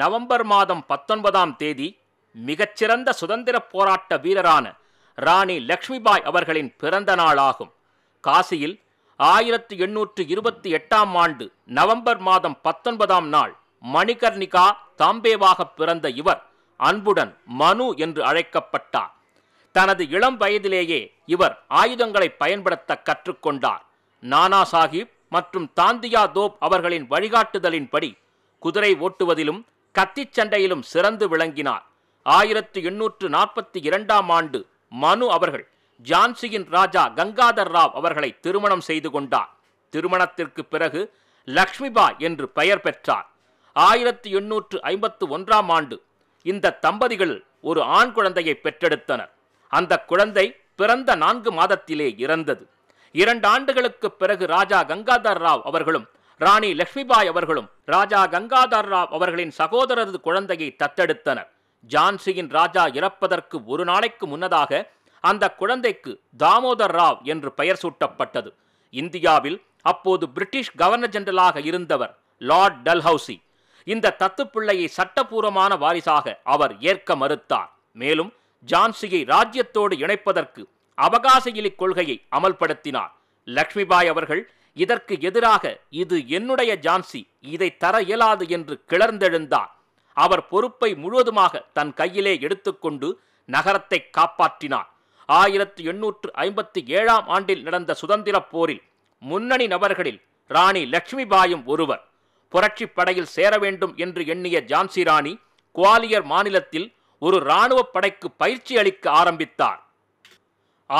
November மாதம் பத்தொன்பதாம் தேதி மிகச்சிறந்த சுதந்திர போராட்ட வீரரான ராணி லக்ஷ்மிபாய் அவர்களின் பிறந்த நாளாகும் காசியில் ஆயிரத்தி எண்ணூற்று இருபத்தி எட்டாம் ஆண்டு நவம்பர் மாதம் பத்தொன்பதாம் நாள் மணிகர்ணிகா தாம்பேவாக பிறந்த இவர் அன்புடன் மனு என்று அழைக்கப்பட்டார் தனது இளம் வயதிலேயே இவர் ஆயுதங்களை பயன்படுத்த கற்றுக்கொண்டார் நானா சாஹிப் மற்றும் தாந்தியா தோப் அவர்களின் வழிகாட்டுதலின்படி குதிரை ஓட்டுவதிலும் கத்திச் சண்டையிலும் சிறந்து விளங்கினார் ஆயிரத்து எண்ணூற்று நாற்பத்தி இரண்டாம் ஆண்டு மனு அவர்கள் ஜான்சியின் ராஜா கங்காதர் ராவ் அவர்களை திருமணம் செய்து கொண்டார் திருமணத்திற்கு பிறகு லக்ஷ்மிபா என்று பெயர் பெற்றார் ஆயிரத்தி எண்ணூற்று ஐம்பத்து ஒன்றாம் ஆண்டு இந்த தம்பதிகள் ஒரு ஆண் குழந்தையை பெற்றெடுத்தனர் அந்த குழந்தை பிறந்த நான்கு மாதத்திலே இறந்தது இரண்டு ஆண்டுகளுக்கு பிறகு ராஜா கங்காதர் ராவ் அவர்களும் ராணி லக்ஷ்மிபாய் அவர்களும் ராஜா கங்காதர் ராவ் அவர்களின் சகோதரரது குழந்தையை தத்தெடுத்தனர் ஜான்சியின் ராஜா இறப்பதற்கு ஒரு நாளைக்கு முன்னதாக அந்த குழந்தைக்கு தாமோதர் ராவ் என்று பெயர் சூட்டப்பட்டது இந்தியாவில் அப்போது பிரிட்டிஷ் கவர்னர் ஜெனரலாக இருந்தவர் லார்ட் டல்ஹவுசி இந்த தத்துப்பிள்ளையை சட்டபூர்வமான வாரிசாக அவர் ஏற்க மறுத்தார் மேலும் ஜான்சியை ராஜ்யத்தோடு இணைப்பதற்கு அவகாச இலி கொள்கையை அமல்படுத்தினார் லக்ஷ்மிபாய் அவர்கள் இதற்கு எதிராக இது என்னுடைய ஜான்சி இதை தர இயலாது என்று கிளர்ந்தெழுந்தார் அவர் பொறுப்பை முழுவதுமாக தன் கையிலே எடுத்துக்கொண்டு நகரத்தை காப்பாற்றினார் ஆயிரத்தி எண்ணூற்று ஐம்பத்தி ஏழாம் ஆண்டில் நடந்த சுதந்திரப் போரில் முன்னணி நபர்களில் ராணி லட்சுமிபாயும் ஒருவர் புரட்சி படையில் சேர வேண்டும் என்று எண்ணிய ஜான்சி ராணி குவாலியர் மாநிலத்தில் ஒரு இராணுவ படைக்கு பயிற்சி அளிக்க ஆரம்பித்தார்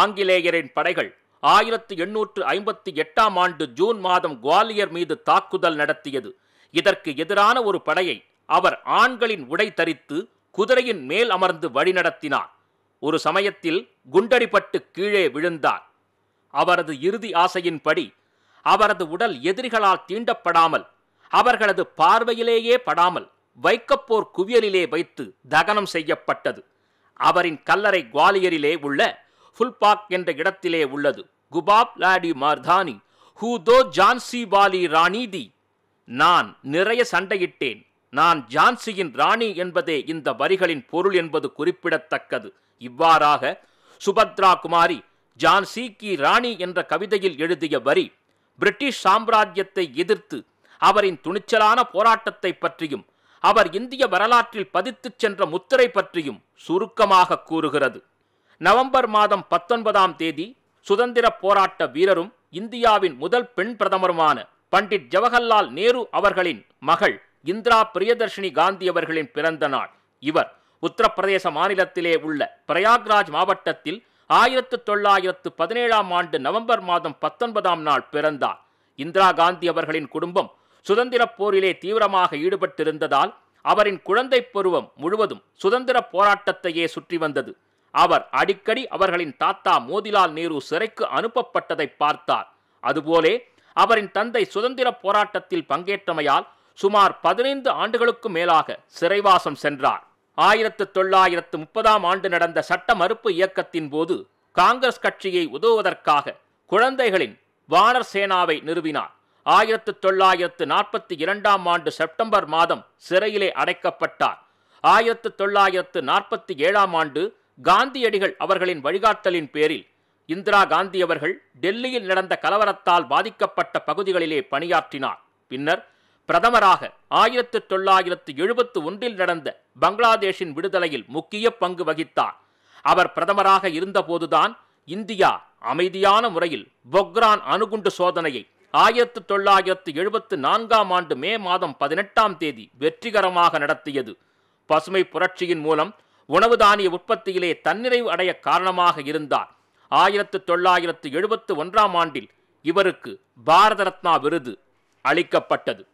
ஆங்கிலேயரின் படைகள் ஆயிரத்து எண்ணூற்று ஐம்பத்தி எட்டாம் ஆண்டு ஜூன் மாதம் குவாலியர் மீது தாக்குதல் நடத்தியது இதற்கு எதிரான ஒரு படையை அவர் ஆண்களின் உடை தரித்து குதிரையின் மேல் அமர்ந்து வழிநடத்தினார் ஒரு சமயத்தில் குண்டடிப்பட்டு கீழே விழுந்தார் அவரது இறுதி ஆசையின்படி அவரது உடல் எதிரிகளால் தீண்டப்படாமல் அவர்களது பார்வையிலேயே படாமல் வைக்கப்போர் குவியலிலே வைத்து தகனம் செய்யப்பட்டது அவரின் கல்லறை குவாலியரிலே உள்ள ஃபுல்பாக் என்ற இடத்திலே உள்ளது குபாப் லாடி மார்தானி ஹூதோ ஜான்சி பாலி ராணி தி நான் நிறைய சண்டையிட்டேன் நான் ஜான்சியின் ராணி என்பதே இந்த வரிகளின் பொருள் என்பது குறிப்பிடத்தக்கது இவ்வாறாக சுபத்ரா குமாரி ஜான்சி கி ராணி என்ற கவிதையில் எழுதிய வரி பிரிட்டிஷ் சாம்ராஜ்யத்தை எதிர்த்து அவரின் துணிச்சலான போராட்டத்தை பற்றியும் அவர் இந்திய வரலாற்றில் பதித்துச் சென்ற முத்திரை பற்றியும் சுருக்கமாக கூறுகிறது நவம்பர் மாதம் பத்தொன்பதாம் தேதி சுதந்திர போராட்ட வீரரும் இந்தியாவின் முதல் பெண் பிரதமருமான பண்டிட் ஜவஹர்லால் நேரு அவர்களின் மகள் இந்திரா பிரியதர்ஷினி காந்தி அவர்களின் பிறந்த நாள் இவர் உத்தரப்பிரதேச மாநிலத்திலே உள்ள பிரயாக்ராஜ் மாவட்டத்தில் ஆயிரத்து தொள்ளாயிரத்து பதினேழாம் ஆண்டு நவம்பர் மாதம் பத்தொன்பதாம் நாள் பிறந்தார் இந்திரா காந்தி அவர்களின் குடும்பம் சுதந்திரப் போரிலே தீவிரமாக ஈடுபட்டிருந்ததால் அவரின் குழந்தை பருவம் முழுவதும் சுதந்திர போராட்டத்தையே சுற்றி வந்தது அவர் அடிக்கடி அவர்களின் தாத்தா மோதிலால் நேரு சிறைக்கு அனுப்பப்பட்டதை பார்த்தார் அதுபோலே அவரின் தந்தை சுதந்திர போராட்டத்தில் பங்கேற்றமையால் சுமார் பதினைந்து ஆண்டுகளுக்கு மேலாக சிறைவாசம் சென்றார் ஆயிரத்து தொள்ளாயிரத்து முப்பதாம் ஆண்டு நடந்த சட்ட மறுப்பு இயக்கத்தின் போது காங்கிரஸ் கட்சியை உதவுவதற்காக குழந்தைகளின் வானர் சேனாவை நிறுவினார் ஆயிரத்து தொள்ளாயிரத்து நாற்பத்தி இரண்டாம் ஆண்டு செப்டம்பர் மாதம் சிறையிலே அடைக்கப்பட்டார் ஆயிரத்து தொள்ளாயிரத்து நாற்பத்தி ஏழாம் ஆண்டு காந்தியடிகள் அவர்களின் வழிகாட்டலின் பேரில் இந்திரா காந்தி அவர்கள் டெல்லியில் நடந்த கலவரத்தால் பாதிக்கப்பட்ட பகுதிகளிலே பணியாற்றினார் பின்னர் பிரதமராக ஆயிரத்து தொள்ளாயிரத்து எழுபத்து ஒன்றில் நடந்த பங்களாதேஷின் விடுதலையில் முக்கிய பங்கு வகித்தார் அவர் பிரதமராக இருந்தபோதுதான் இந்தியா அமைதியான முறையில் பொக்ரான் அணுகுண்டு சோதனையை ஆயிரத்து தொள்ளாயிரத்து எழுபத்து நான்காம் ஆண்டு மே மாதம் பதினெட்டாம் தேதி வெற்றிகரமாக நடத்தியது பசுமை புரட்சியின் மூலம் உணவு தானிய உற்பத்தியிலே தன்னிறைவு அடைய காரணமாக இருந்தார் ஆயிரத்து தொள்ளாயிரத்து எழுபத்து ஒன்றாம் ஆண்டில் இவருக்கு பாரத ரத்னா விருது அளிக்கப்பட்டது